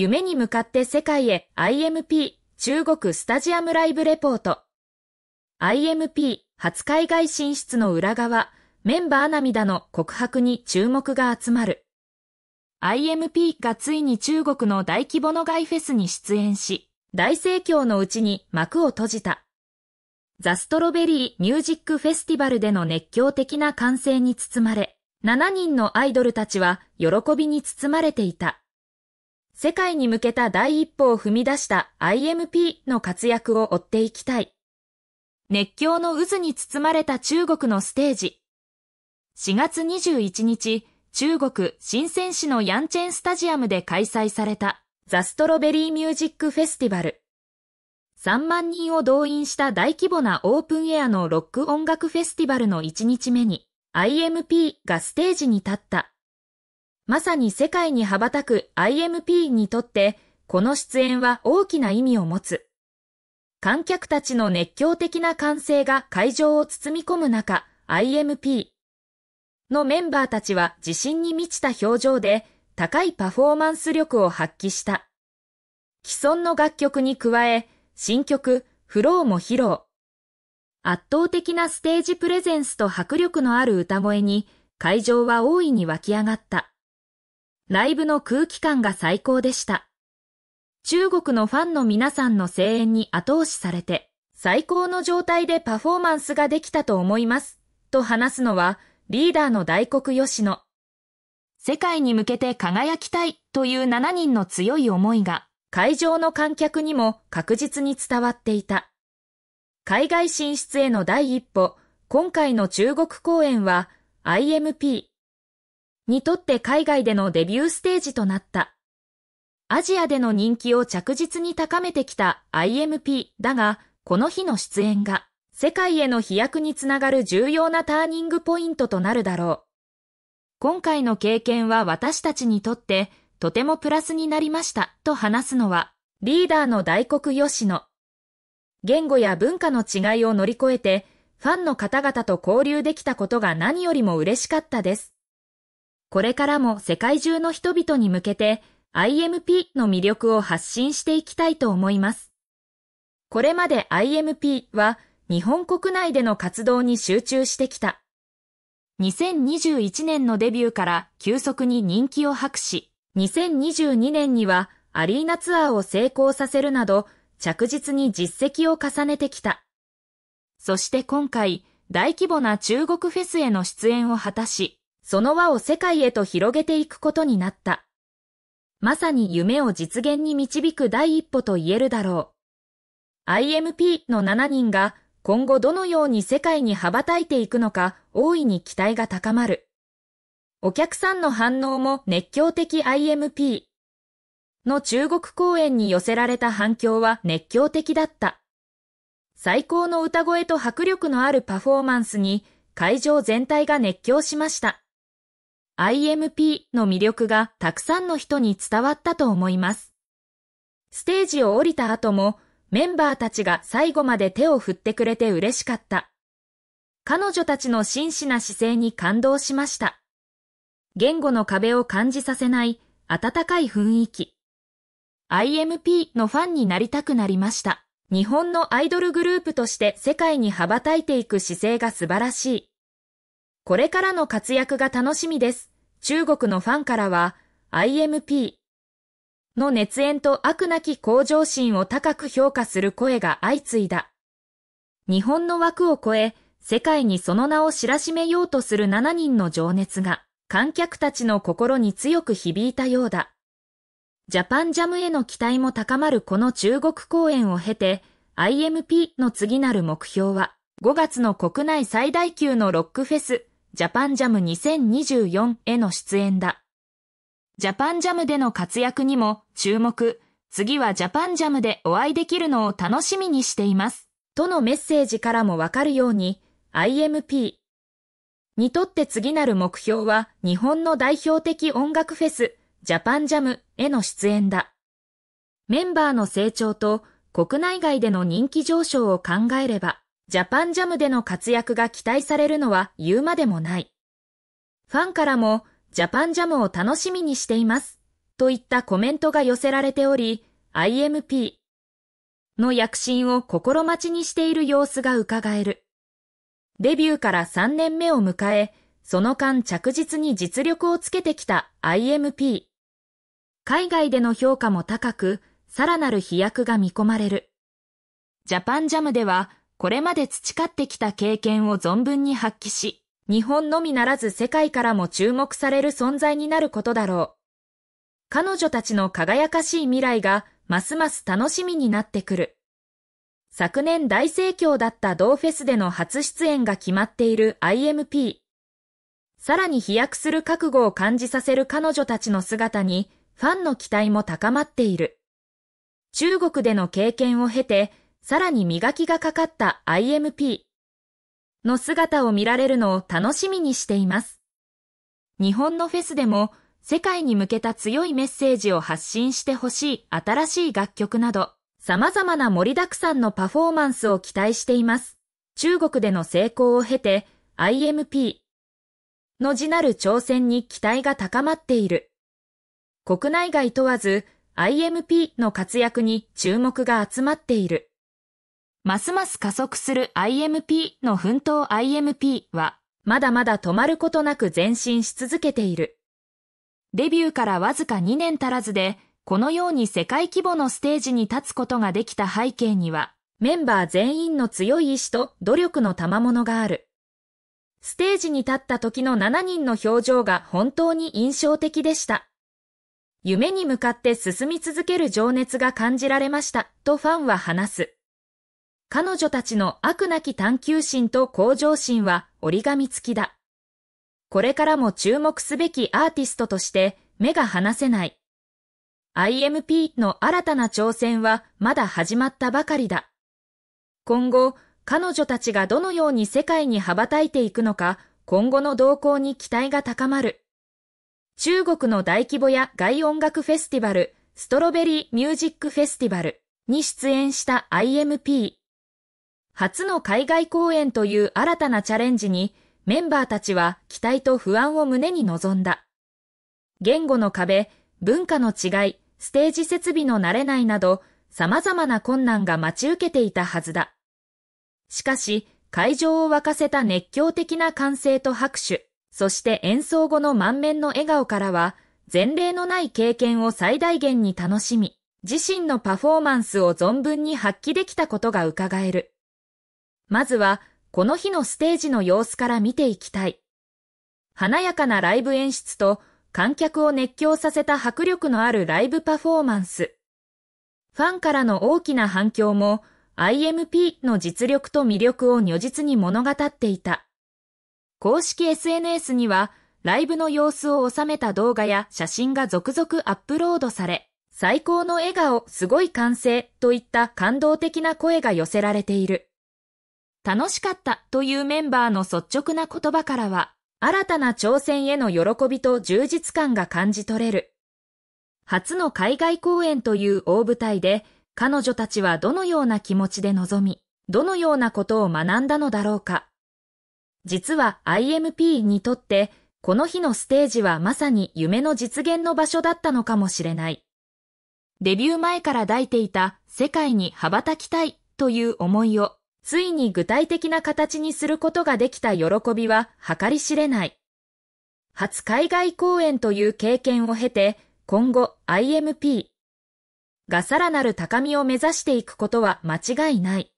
夢に向かって世界へ IMP 中国スタジアムライブレポート IMP 初海外進出の裏側メンバー涙の告白に注目が集まる IMP がついに中国の大規模の外フェスに出演し大盛況のうちに幕を閉じたザ・ストロベリー・ミュージック・フェスティバルでの熱狂的な歓声に包まれ、7人のアイドルたちは喜びに包まれていた。世界に向けた第一歩を踏み出した IMP の活躍を追っていきたい。熱狂の渦に包まれた中国のステージ。4月21日、中国新鮮市のヤンチェンスタジアムで開催されたザ・ストロベリー・ミュージック・フェスティバル。3万人を動員した大規模なオープンエアのロック音楽フェスティバルの1日目に IMP がステージに立った。まさに世界に羽ばたく IMP にとって、この出演は大きな意味を持つ。観客たちの熱狂的な歓声が会場を包み込む中、IMP のメンバーたちは自信に満ちた表情で高いパフォーマンス力を発揮した。既存の楽曲に加え、新曲、フローも披露。圧倒的なステージプレゼンスと迫力のある歌声に会場は大いに湧き上がった。ライブの空気感が最高でした。中国のファンの皆さんの声援に後押しされて、最高の状態でパフォーマンスができたと思います。と話すのは、リーダーの大黒吉野。世界に向けて輝きたいという7人の強い思いが、会場の観客にも確実に伝わっていた。海外進出への第一歩、今回の中国公演は、IMP、にとって海外でのデビューステージとなった。アジアでの人気を着実に高めてきた IMP だが、この日の出演が世界への飛躍につながる重要なターニングポイントとなるだろう。今回の経験は私たちにとってとてもプラスになりましたと話すのはリーダーの大黒吉野。言語や文化の違いを乗り越えてファンの方々と交流できたことが何よりも嬉しかったです。これからも世界中の人々に向けて IMP の魅力を発信していきたいと思います。これまで IMP は日本国内での活動に集中してきた。2021年のデビューから急速に人気を博し、2022年にはアリーナツアーを成功させるなど着実に実績を重ねてきた。そして今回大規模な中国フェスへの出演を果たし、その輪を世界へと広げていくことになった。まさに夢を実現に導く第一歩と言えるだろう。IMP の7人が今後どのように世界に羽ばたいていくのか大いに期待が高まる。お客さんの反応も熱狂的 IMP の中国公演に寄せられた反響は熱狂的だった。最高の歌声と迫力のあるパフォーマンスに会場全体が熱狂しました。IMP の魅力がたくさんの人に伝わったと思います。ステージを降りた後もメンバーたちが最後まで手を振ってくれて嬉しかった。彼女たちの真摯な姿勢に感動しました。言語の壁を感じさせない温かい雰囲気。IMP のファンになりたくなりました。日本のアイドルグループとして世界に羽ばたいていく姿勢が素晴らしい。これからの活躍が楽しみです。中国のファンからは IMP の熱演と悪なき向上心を高く評価する声が相次いだ。日本の枠を超え、世界にその名を知らしめようとする7人の情熱が、観客たちの心に強く響いたようだ。ジャパンジャムへの期待も高まるこの中国公演を経て、IMP の次なる目標は、5月の国内最大級のロックフェスジャパンジャム2024への出演だ。ジャパンジャムでの活躍にも注目。次はジャパンジャムでお会いできるのを楽しみにしています。とのメッセージからもわかるように、IMP にとって次なる目標は日本の代表的音楽フェス、ジャパンジャムへの出演だ。メンバーの成長と国内外での人気上昇を考えれば、ジャパンジャムでの活躍が期待されるのは言うまでもない。ファンからも、ジャパンジャムを楽しみにしています。といったコメントが寄せられており、IMP の躍進を心待ちにしている様子が伺える。デビューから3年目を迎え、その間着実に実力をつけてきた IMP。海外での評価も高く、さらなる飛躍が見込まれる。ジャパンジャムでは、これまで培ってきた経験を存分に発揮し、日本のみならず世界からも注目される存在になることだろう。彼女たちの輝かしい未来がますます楽しみになってくる。昨年大盛況だった同フェスでの初出演が決まっている IMP。さらに飛躍する覚悟を感じさせる彼女たちの姿にファンの期待も高まっている。中国での経験を経てさらに磨きがかかった IMP の姿を見られるのを楽しみにしています。日本のフェスでも世界に向けた強いメッセージを発信してほしい新しい楽曲など、様々な盛りだくさんのパフォーマンスを期待しています。中国での成功を経て IMP の字なる挑戦に期待が高まっている。国内外問わず IMP の活躍に注目が集まっている。ますます加速する IMP の奮闘 IMP は、まだまだ止まることなく前進し続けている。デビューからわずか2年足らずで、このように世界規模のステージに立つことができた背景には、メンバー全員の強い意志と努力の賜物がある。ステージに立った時の7人の表情が本当に印象的でした。夢に向かって進み続ける情熱が感じられました、とファンは話す。彼女たちの悪なき探求心と向上心は折り紙付きだ。これからも注目すべきアーティストとして目が離せない。IMP の新たな挑戦はまだ始まったばかりだ。今後、彼女たちがどのように世界に羽ばたいていくのか、今後の動向に期待が高まる。中国の大規模や外音楽フェスティバル、ストロベリーミュージックフェスティバルに出演した IMP。初の海外公演という新たなチャレンジに、メンバーたちは期待と不安を胸に臨んだ。言語の壁、文化の違い、ステージ設備の慣れないなど、様々な困難が待ち受けていたはずだ。しかし、会場を沸かせた熱狂的な歓声と拍手、そして演奏後の満面の笑顔からは、前例のない経験を最大限に楽しみ、自身のパフォーマンスを存分に発揮できたことが伺える。まずは、この日のステージの様子から見ていきたい。華やかなライブ演出と、観客を熱狂させた迫力のあるライブパフォーマンス。ファンからの大きな反響も、IMP の実力と魅力を如実に物語っていた。公式 SNS には、ライブの様子を収めた動画や写真が続々アップロードされ、最高の笑顔、すごい歓声といった感動的な声が寄せられている。楽しかったというメンバーの率直な言葉からは、新たな挑戦への喜びと充実感が感じ取れる。初の海外公演という大舞台で、彼女たちはどのような気持ちで臨み、どのようなことを学んだのだろうか。実は IMP にとって、この日のステージはまさに夢の実現の場所だったのかもしれない。デビュー前から抱いていた世界に羽ばたきたいという思いをついに具体的な形にすることができた喜びは計り知れない。初海外公演という経験を経て、今後 IMP がさらなる高みを目指していくことは間違いない。